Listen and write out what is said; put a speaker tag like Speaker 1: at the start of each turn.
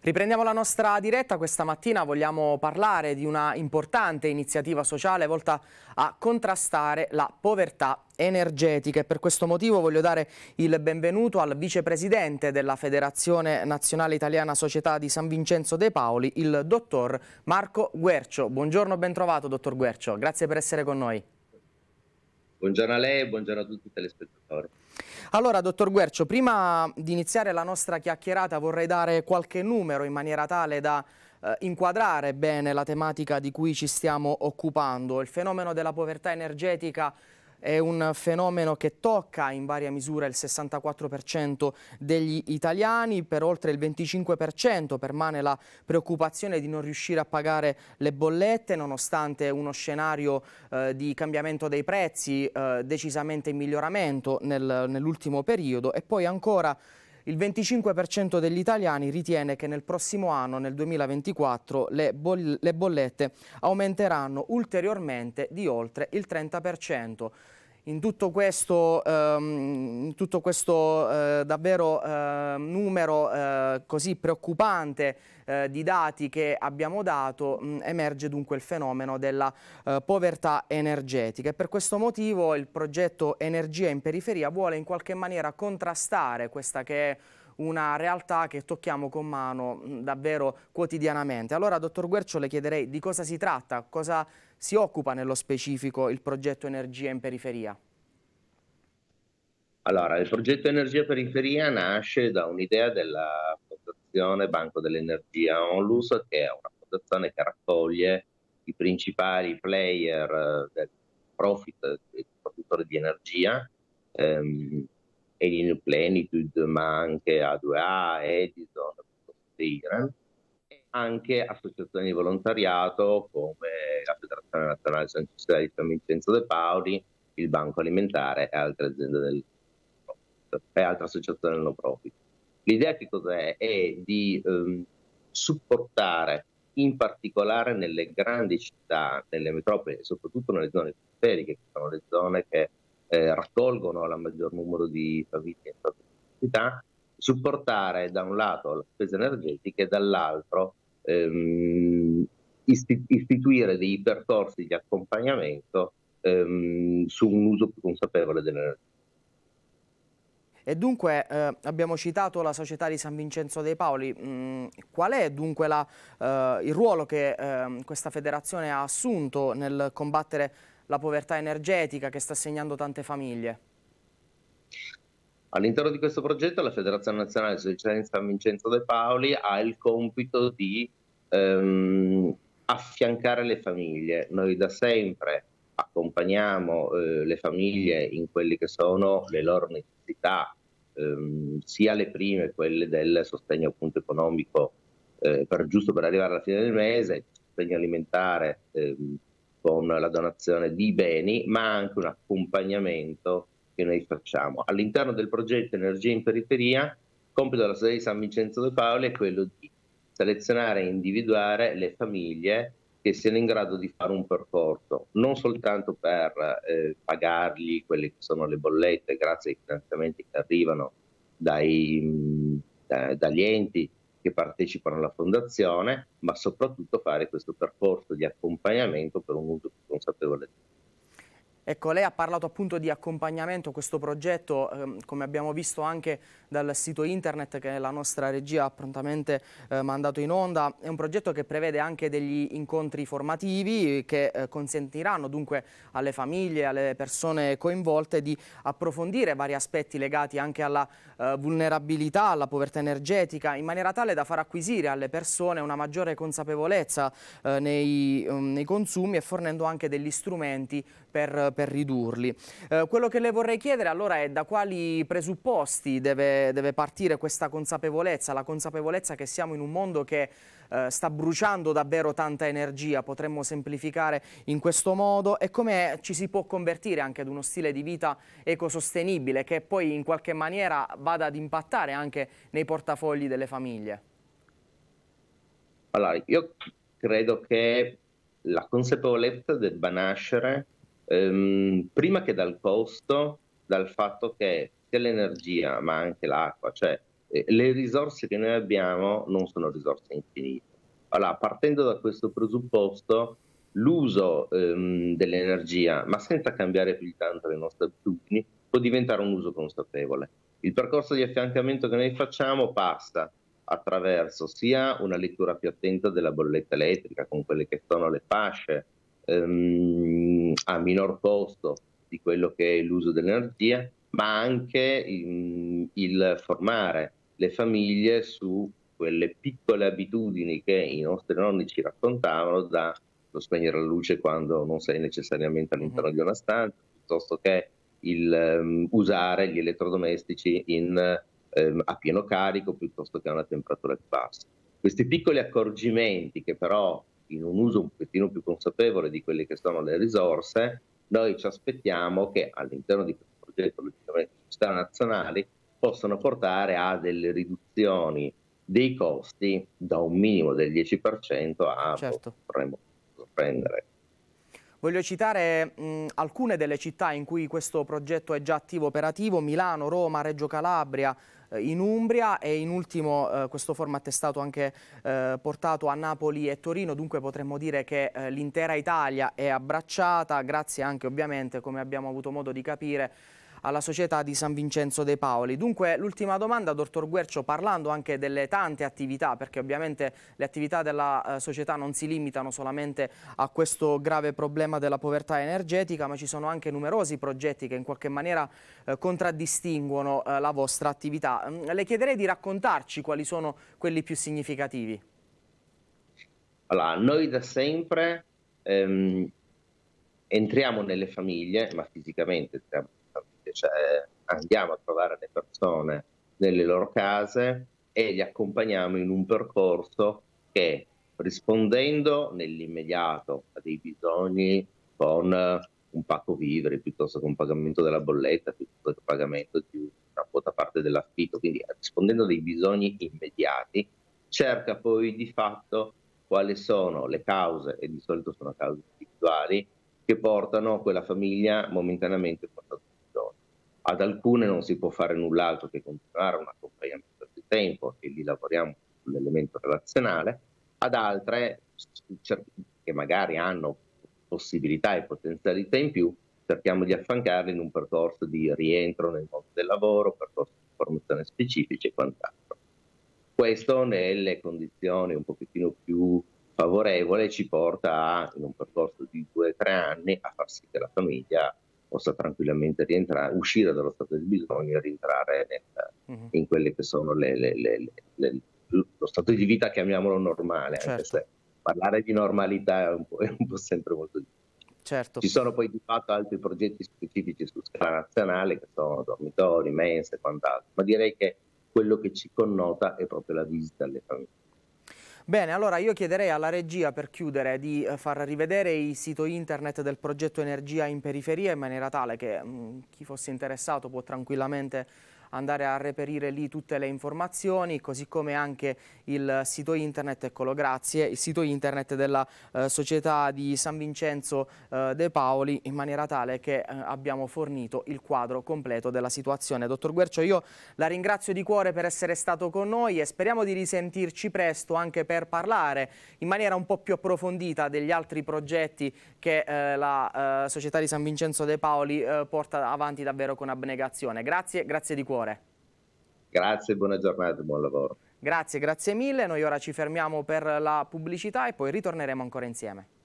Speaker 1: Riprendiamo la nostra diretta, questa mattina vogliamo parlare di una importante iniziativa sociale volta a contrastare la povertà energetica e per questo motivo voglio dare il benvenuto al vicepresidente della Federazione Nazionale Italiana Società di San Vincenzo De Paoli, il dottor Marco Guercio. Buongiorno, bentrovato dottor Guercio, grazie per essere con noi.
Speaker 2: Buongiorno a lei e buongiorno a tutti i telespettatori.
Speaker 1: Allora, dottor Guercio, prima di iniziare la nostra chiacchierata vorrei dare qualche numero in maniera tale da eh, inquadrare bene la tematica di cui ci stiamo occupando. Il fenomeno della povertà energetica è un fenomeno che tocca in varia misura il 64% degli italiani, per oltre il 25% permane la preoccupazione di non riuscire a pagare le bollette nonostante uno scenario eh, di cambiamento dei prezzi eh, decisamente in miglioramento nel, nell'ultimo periodo e poi ancora il 25% degli italiani ritiene che nel prossimo anno, nel 2024, le, boll le bollette aumenteranno ulteriormente di oltre il 30% in tutto questo, ehm, in tutto questo eh, davvero eh, numero eh, così preoccupante eh, di dati che abbiamo dato mh, mm, emerge dunque il fenomeno della eh, povertà energetica e per questo motivo il progetto Energia in periferia vuole in qualche maniera contrastare questa che è una realtà che tocchiamo con mano mh, mm, davvero quotidianamente. Allora, dottor Guercio, le chiederei di cosa si tratta, cosa si occupa nello specifico il progetto Energia in Periferia?
Speaker 2: Allora, il progetto Energia Periferia nasce da un'idea della Fondazione Banco dell'Energia Onlus, che è una fondazione che raccoglie i principali player eh, del profit, del produttore di energia, ehm, Plenitude, ma anche A2A, Edison, Iran, anche associazioni di volontariato come la Federazione Nazionale San Giuseppe di San Vincenzo De Paoli, il Banco Alimentare e altre aziende del e altre associazioni del no profit. L'idea che cos'è? È di ehm, supportare in particolare nelle grandi città, nelle metropoli e soprattutto nelle zone periferiche, che sono le zone che eh, raccolgono il maggior numero di famiglie in città, supportare da un lato la spesa energetica e dall'altro ehm, istituire dei percorsi di accompagnamento ehm, su un uso più consapevole dell'energia.
Speaker 1: E dunque eh, abbiamo citato la società di San Vincenzo dei Paoli, mm, qual è dunque la, eh, il ruolo che eh, questa federazione ha assunto nel combattere la povertà energetica che sta segnando tante famiglie?
Speaker 2: All'interno di questo progetto la Federazione Nazionale di Società San Vincenzo De Paoli ha il compito di ehm, affiancare le famiglie. Noi da sempre accompagniamo eh, le famiglie in quelle che sono le loro necessità, ehm, sia le prime, quelle del sostegno appunto, economico eh, per, giusto per arrivare alla fine del mese, il sostegno alimentare ehm, con la donazione di beni, ma anche un accompagnamento che noi facciamo. All'interno del progetto Energia in Periferia, il compito della sede di San Vincenzo de Paolo è quello di selezionare e individuare le famiglie che siano in grado di fare un percorso, non soltanto per eh, pagargli quelle che sono le bollette grazie ai finanziamenti che arrivano dai, da, dagli enti che partecipano alla fondazione, ma soprattutto fare questo percorso di accompagnamento per un uso più consapevole
Speaker 1: Ecco, lei ha parlato appunto di accompagnamento, questo progetto ehm, come abbiamo visto anche dal sito internet che la nostra regia ha prontamente eh, mandato in onda, è un progetto che prevede anche degli incontri formativi che eh, consentiranno dunque alle famiglie, alle persone coinvolte di approfondire vari aspetti legati anche alla eh, vulnerabilità, alla povertà energetica, in maniera tale da far acquisire alle persone una maggiore consapevolezza eh, nei, ehm, nei consumi e fornendo anche degli strumenti per eh, per ridurli. Eh, quello che le vorrei chiedere allora è da quali presupposti deve, deve partire questa consapevolezza, la consapevolezza che siamo in un mondo che eh, sta bruciando davvero tanta energia, potremmo semplificare in questo modo e come ci si può convertire anche ad uno stile di vita ecosostenibile che poi in qualche maniera vada ad impattare anche nei portafogli delle famiglie?
Speaker 2: Allora, io credo che la consapevolezza debba nascere ehm, prima che dal costo, dal fatto che sia l'energia ma anche l'acqua, cioè eh, le risorse che noi abbiamo non sono risorse infinite. Allora, partendo da questo presupposto, l'uso ehm, dell'energia, ma senza cambiare più di tanto le nostre abitudini, può diventare un uso consapevole. Il percorso di affiancamento che noi facciamo passa attraverso sia una lettura più attenta della bolletta elettrica con quelle che sono le fasce, ehm, a minor costo di quello che è l'uso dell'energia, ma anche in, mm, il formare le famiglie su quelle piccole abitudini che i nostri nonni ci raccontavano da lo spegnere la luce quando non sei necessariamente all'interno mhm. di una stanza, piuttosto che il um, usare gli elettrodomestici in, um, a pieno carico piuttosto che a una temperatura più bassa. Questi piccoli accorgimenti che però in un uso un pochettino più consapevole di quelle che sono le risorse, noi ci aspettiamo che all'interno di questo progetto logicamente le città nazionali possano portare a delle riduzioni dei costi da un minimo del 10% a certo. potremmo sorprendere.
Speaker 1: Voglio citare mh, alcune delle città in cui questo progetto è già attivo operativo, Milano, Roma, Reggio Calabria, eh, in Umbria e in ultimo eh, questo format è stato anche eh, portato a Napoli e Torino, dunque potremmo dire che eh, l'intera Italia è abbracciata grazie anche ovviamente, come abbiamo avuto modo di capire, alla società di San Vincenzo De Paoli. Dunque l'ultima domanda, dottor Guercio, parlando anche delle tante attività, perché ovviamente le attività della eh, società non si limitano solamente a questo grave problema della povertà energetica, ma ci sono anche numerosi progetti che in qualche maniera eh, contraddistinguono eh, la vostra attività. Mm, le chiederei di raccontarci quali sono quelli più significativi.
Speaker 2: Allora, noi da sempre ehm, entriamo nelle famiglie, ma fisicamente entriamo cioè andiamo a trovare le persone nelle loro case e li accompagniamo in un percorso che rispondendo nell'immediato a dei bisogni con un pacco viveri piuttosto che un pagamento della bolletta, piuttosto che un pagamento di una quota parte dell'affitto, quindi rispondendo a dei bisogni immediati, cerca poi di fatto quali sono le cause, e di solito sono cause individuali, che portano quella famiglia momentaneamente portata ad alcune non si può fare null'altro che continuare un accompagnamento di tempo e lì lavoriamo sull'elemento relazionale, ad altre che magari hanno possibilità e potenzialità in più, cerchiamo di affiancarle in un percorso di rientro nel mondo del lavoro, percorso di formazione specifici e quant'altro. Questo nelle condizioni un pochettino più favorevole ci porta a, in un percorso di due o tre anni a far sì che la famiglia possa tranquillamente rientrare, uscire dallo stato di bisogno e rientrare nel, uh-huh. in quelle che sono le, le, le, lo stato di vita, chiamiamolo normale, certo. anche se parlare di normalità è un po', è un po sempre molto difficile. Certo. Ci sono poi di fatto altri progetti specifici su scala nazionale che sono dormitori, mense e quant'altro, ma direi che quello che ci connota è proprio la visita alle famiglie.
Speaker 1: Bene, allora io chiederei alla regia per chiudere di eh, far rivedere il sito internet del progetto Energia in periferia in maniera tale che mh, mm, chi fosse interessato può tranquillamente andare a reperire lì tutte le informazioni, così come anche il sito internet, eccolo grazie, il sito internet della eh, società di San Vincenzo eh, De Paoli in maniera tale che eh, abbiamo fornito il quadro completo della situazione. Dottor Guercio, io la ringrazio di cuore per essere stato con noi e speriamo di risentirci presto anche per parlare in maniera un po' più approfondita degli altri progetti che eh, la eh, società di San Vincenzo De Paoli eh, porta avanti davvero con abnegazione. Grazie, grazie di cuore cuore.
Speaker 2: Grazie, buona giornata, e buon lavoro.
Speaker 1: Grazie, grazie mille. Noi ora ci fermiamo per la pubblicità e poi ritorneremo ancora insieme.